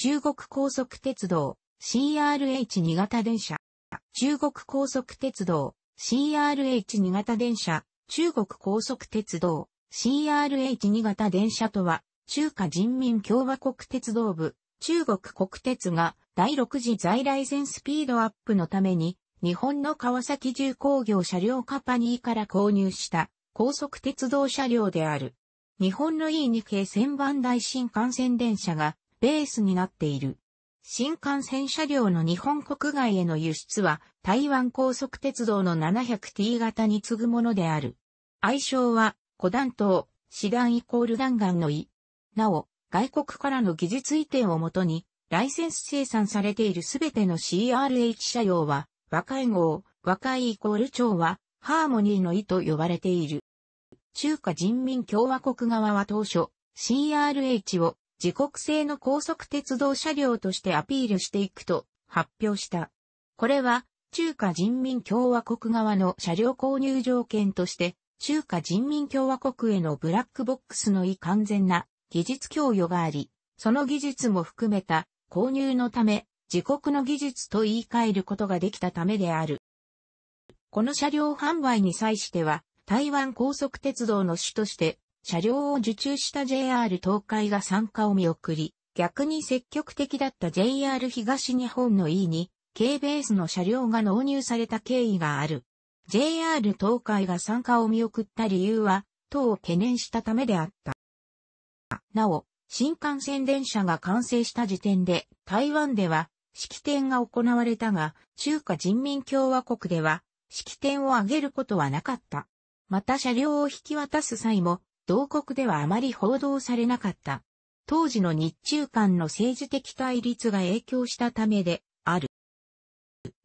中国高速鉄道 CRH 2型電車。中国高速鉄道 CRH 2型電車。中国高速鉄道 CRH 2型電車とは、中華人民共和国鉄道部、中国国鉄が第6次在来線スピードアップのために、日本の川崎重工業車両カパニーから購入した高速鉄道車両である。日本の E2 系千番台新幹線電車がベースになっている。新幹線車両の日本国外への輸出は台湾高速鉄道の 700T 型に次ぐものである。愛称は、古弾頭、師団イコール弾丸の意。なお、外国からの技術移転をもとに、ライセンス生産されているすべての CRH 車両は、和解号、和解イコール長は、ハーモニーの意と呼ばれている。中華人民共和国側は当初、CRH を自国製の高速鉄道車両としてアピールしていくと発表した。これは、中華人民共和国側の車両購入条件として、中華人民共和国へのブラックボックスの異完全な技術供与があり、その技術も含めた購入のため、自国の技術と言い換えることができたためである。この車両販売に際しては、台湾高速鉄道の主として車両を受注した JR 東海が参加を見送り、逆に積極的だった JR 東日本の E に、K ベースの車両が納入された経緯がある。JR 東海が参加を見送った理由は、等を懸念したためであった。なお、新幹線電車が完成した時点で、台湾では、式典が行われたが、中華人民共和国では、式典を挙げることはなかった。また車両を引き渡す際も、同国ではあまり報道されなかった。当時の日中間の政治的対立が影響したためである。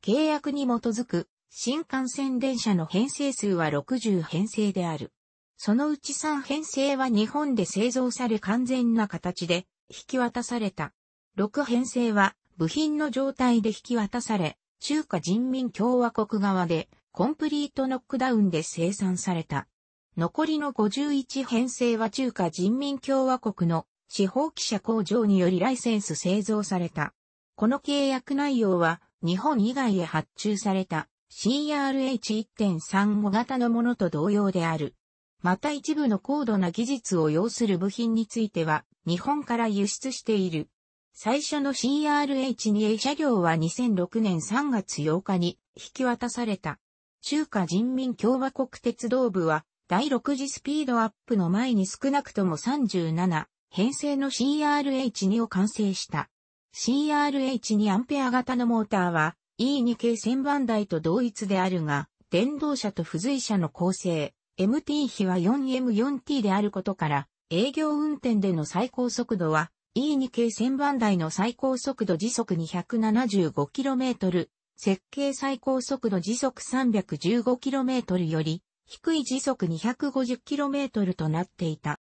契約に基づく新幹線電車の編成数は60編成である。そのうち3編成は日本で製造され完全な形で引き渡された。6編成は部品の状態で引き渡され、中華人民共和国側でコンプリートノックダウンで生産された。残りの51編成は中華人民共和国の司法記者工場によりライセンス製造された。この契約内容は日本以外へ発注された CRH1.35 型のものと同様である。また一部の高度な技術を要する部品については日本から輸出している。最初の CRH2A 車両は2006年3月8日に引き渡された。中華人民共和国鉄道部は第6次スピードアップの前に少なくとも37編成の CRH2 を完成した。CRH2 アンペア型のモーターは E2 系1000番台と同一であるが、電動車と付随車の構成、MT 比は 4M4T であることから、営業運転での最高速度は E2 系1000番台の最高速度時速 275km、設計最高速度時速 315km より低い時速 250km となっていた。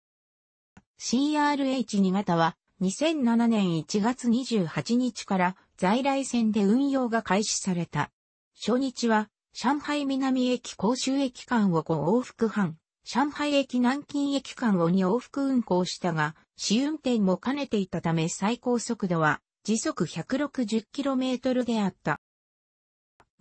CRH2 型は2007年1月28日から在来線で運用が開始された。初日は上海南駅甲州駅間を5往復半、上海駅南京駅間を2往復運行したが、試運転も兼ねていたため最高速度は時速 160km であった。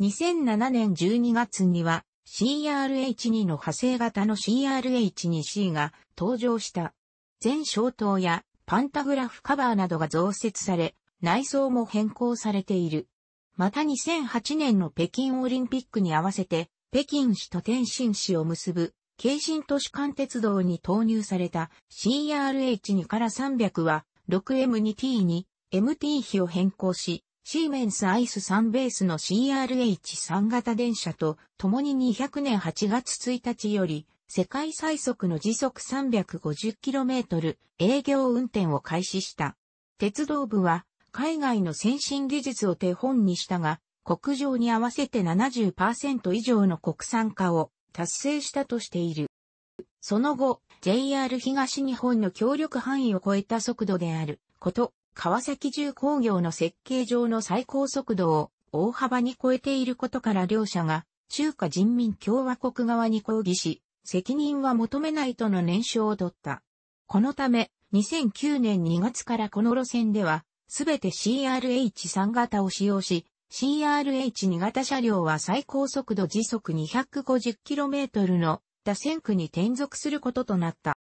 2007年12月には CRH2 の派生型の CRH2C が登場した。全消灯やパンタグラフカバーなどが増設され、内装も変更されている。また2008年の北京オリンピックに合わせて、北京市と天津市を結ぶ、京津都市間鉄道に投入された CRH2 から300は 6M2T に MT 比を変更し、シーメンスアイス3ベースの CRH3 型電車と共に200年8月1日より世界最速の時速 350km 営業運転を開始した。鉄道部は海外の先進技術を手本にしたが、国情に合わせて70%以上の国産化を達成したとしている。その後、JR 東日本の協力範囲を超えた速度であること川崎重工業の設計上の最高速度を大幅に超えていることから両者が中華人民共和国側に抗議し、責任は求めないとの念書を取った。このため、2009年2月からこの路線では、すべて CRH3 型を使用し、CRH2 型車両は最高速度時速 250km の打線区に転属することとなった。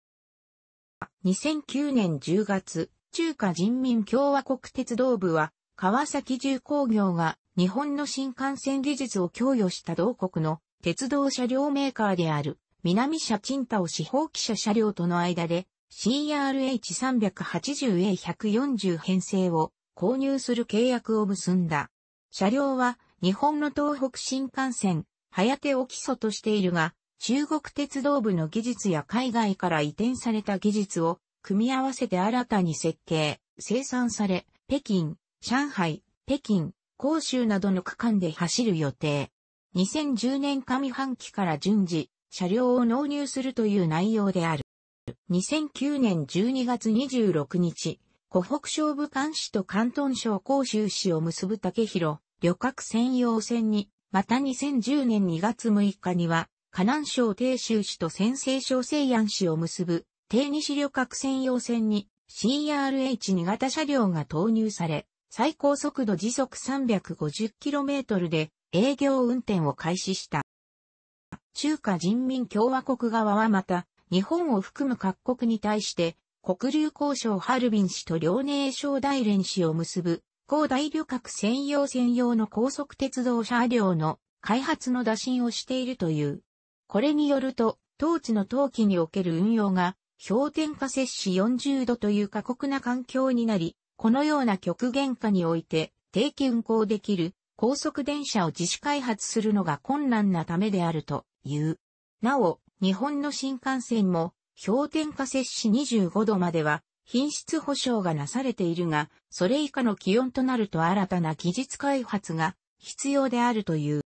2009年10月、中華人民共和国鉄道部は、川崎重工業が日本の新幹線技術を供与した同国の鉄道車両メーカーである南社賃太を司法記車車両との間で CRH380A140 編成を購入する契約を結んだ。車両は日本の東北新幹線、早手を基礎としているが、中国鉄道部の技術や海外から移転された技術を組み合わせて新たに設計、生産され、北京、上海、北京、広州などの区間で走る予定。2010年上半期から順次、車両を納入するという内容である。2009年12月26日、湖北省武漢市と関東省広州市を結ぶ竹広、旅客専用線に、また2010年2月6日には、河南省鄭州市と先西省西安市を結ぶ低西旅客専用線に CRH 2型車両が投入され、最高速度時速 350km で営業運転を開始した。中華人民共和国側はまた、日本を含む各国に対して、黒竜交渉ハルビン市と遼寧省大連市を結ぶ、高大旅客専用専用の高速鉄道車両の開発の打診をしているという。これによると、当地の陶器における運用が氷点下摂氏40度という過酷な環境になり、このような極限下において定期運行できる高速電車を自主開発するのが困難なためであるという。なお、日本の新幹線も氷点下摂氏25度までは品質保証がなされているが、それ以下の気温となると新たな技術開発が必要であるという。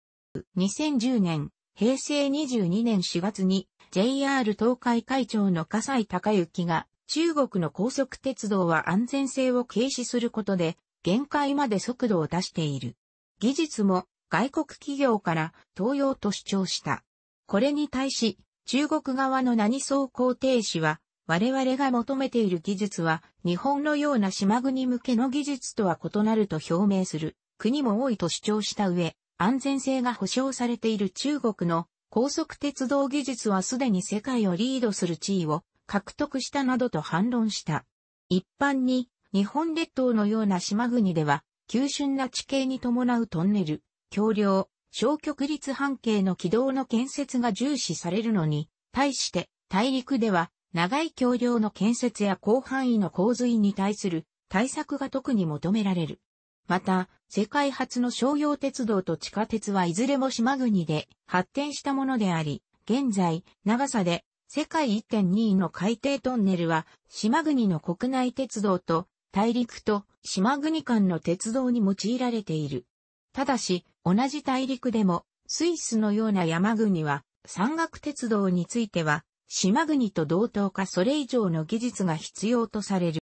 2010年、平成22年4月に JR 東海会長の笠井隆之が、中国の高速鉄道は安全性を軽視することで、限界まで速度を出している。技術も外国企業から東洋と主張した。これに対し、中国側の何走行停止は、我々が求めている技術は、日本のような島国向けの技術とは異なると表明する、国も多いと主張した上、安全性が保障されている中国の高速鉄道技術はすでに世界をリードする地位を獲得したなどと反論した。一般に、日本列島のような島国では、急峻な地形に伴うトンネル、橋梁、小極率半径の軌道の建設が重視されるのに、対して大陸では長い橋梁の建設や広範囲の洪水に対する対策が特に求められる。また、世界初の商業鉄道と地下鉄はいずれも島国で発展したものであり、現在、長さで世界1.2位の海底トンネルは、島国の国内鉄道と大陸と島国間の鉄道に用いられている。ただし、同じ大陸でも、スイスのような山国は、山岳鉄道については、島国と同等かそれ以上の技術が必要とされる。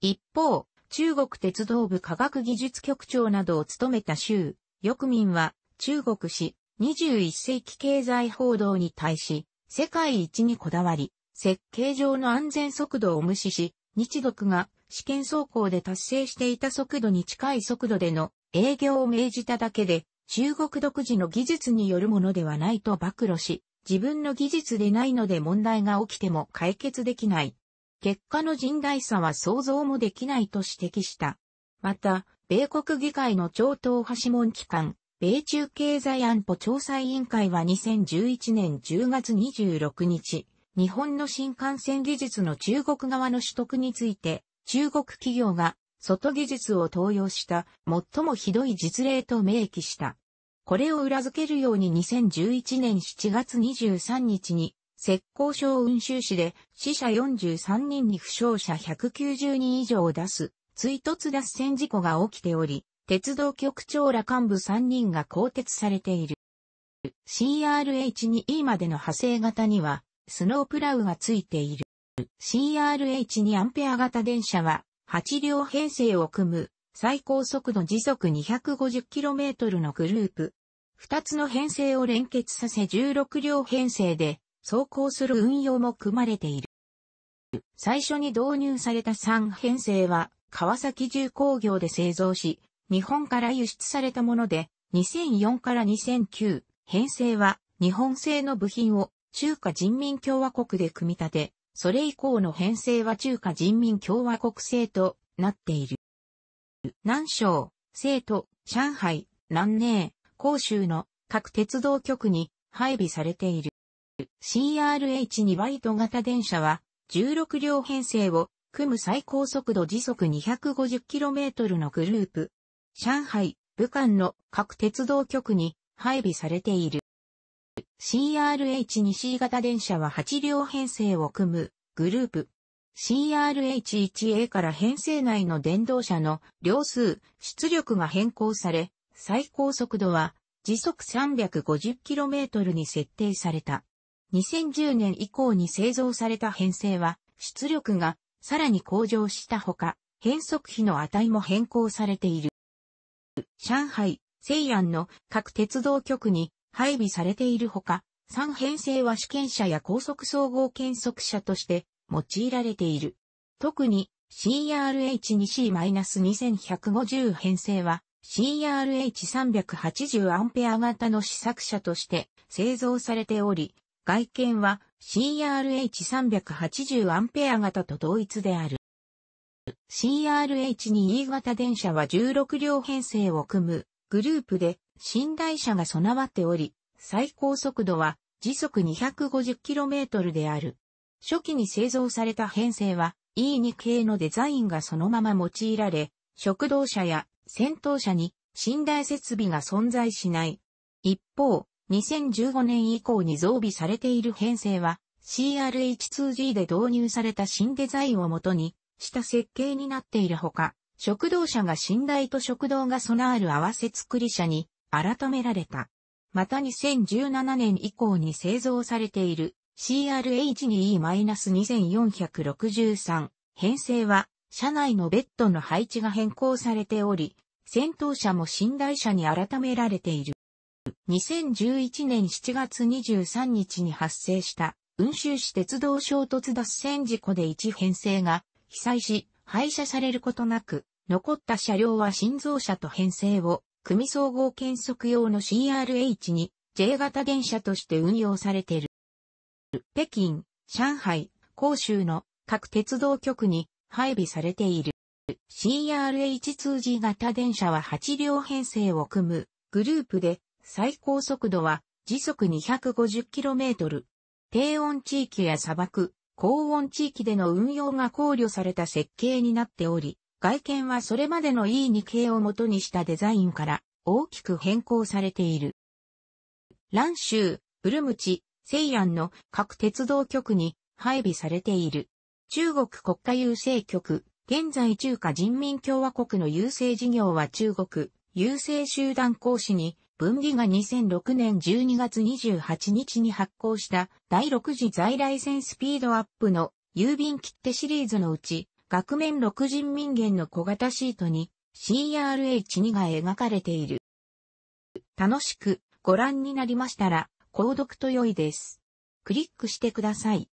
一方、中国鉄道部科学技術局長などを務めた周、翼民は、中国史、21世紀経済報道に対し、世界一にこだわり、設計上の安全速度を無視し、日独が試験走行で達成していた速度に近い速度での営業を命じただけで、中国独自の技術によるものではないと暴露し、自分の技術でないので問題が起きても解決できない。結果の甚大さは想像もできないと指摘した。また、米国議会の超党派諮問機関、米中経済安保調査委員会は2011年10月26日、日本の新幹線技術の中国側の取得について、中国企業が外技術を投用した最もひどい実例と明記した。これを裏付けるように2011年7月23日に石膏省運州市で死者43人に負傷者190人以上を出す追突脱線事故が起きており、鉄道局長ら幹部3人が更迭されている。CRH2E までの派生型にはスノープラウがついている。CRH2 アンペア型電車は8両編成を組む最高速度時速 250km のグループ。2つの編成を連結させ16両編成で走行する運用も組まれている。最初に導入された3編成は、川崎重工業で製造し、日本から輸出されたもので、2004から2009、編成は、日本製の部品を中華人民共和国で組み立て、それ以降の編成は中華人民共和国製となっている。南昌、西都、上海、南寧、広州の各鉄道局に配備されている。CRH2 バイト型電車は16両編成を組む最高速度時速 250km のグループ。上海、武漢の各鉄道局に配備されている。CRH2C 型電車は8両編成を組むグループ。CRH1A から編成内の電動車の両数、出力が変更され、最高速度は時速 350km に設定された。2010年以降に製造された編成は、出力がさらに向上したほか、変速比の値も変更されている。上海、西安の各鉄道局に配備されているほか、3編成は試験車や高速総合検測車として用いられている。特に CRH2C-2150 編成は CRH380 アンペア型の試作車として製造されており、外見は CRH380 アンペア型と同一である。CRH2E 型電車は16両編成を組むグループで寝台車が備わっており、最高速度は時速 250km である。初期に製造された編成は E2 系のデザインがそのまま用いられ、食堂車や戦闘車に寝台設備が存在しない。一方、2015年以降に増備されている編成は CRH2G で導入された新デザインをもとにした設計になっているほか、食堂車が寝台と食堂が備わる合わせ作り車に改められた。また2017年以降に製造されている CRH2E-2463 編成は車内のベッドの配置が変更されており、戦闘車も寝台車に改められている。2011年7月23日に発生した運州市鉄道衝突脱線事故で1編成が被災し、廃車されることなく、残った車両は新造車と編成を、組総合検測用の CRH に J 型電車として運用されている。北京、上海、広州の各鉄道局に配備されている。CRH2G 型電車は8両編成を組むグループで最高速度は時速 250km。低温地域や砂漠、高温地域での運用が考慮された設計になっており、外見はそれまでの E2 系を元にしたデザインから大きく変更されている。蘭州、ウルムチ、西安の各鉄道局に配備されている。中国国家郵政局、現在中華人民共和国の郵政事業は中国、郵政集団講師に文儀が2006年12月28日に発行した第6次在来線スピードアップの郵便切手シリーズのうち、額面6人民元の小型シートに CRH2 が描かれている。楽しくご覧になりましたら、購読と良いです。クリックしてください。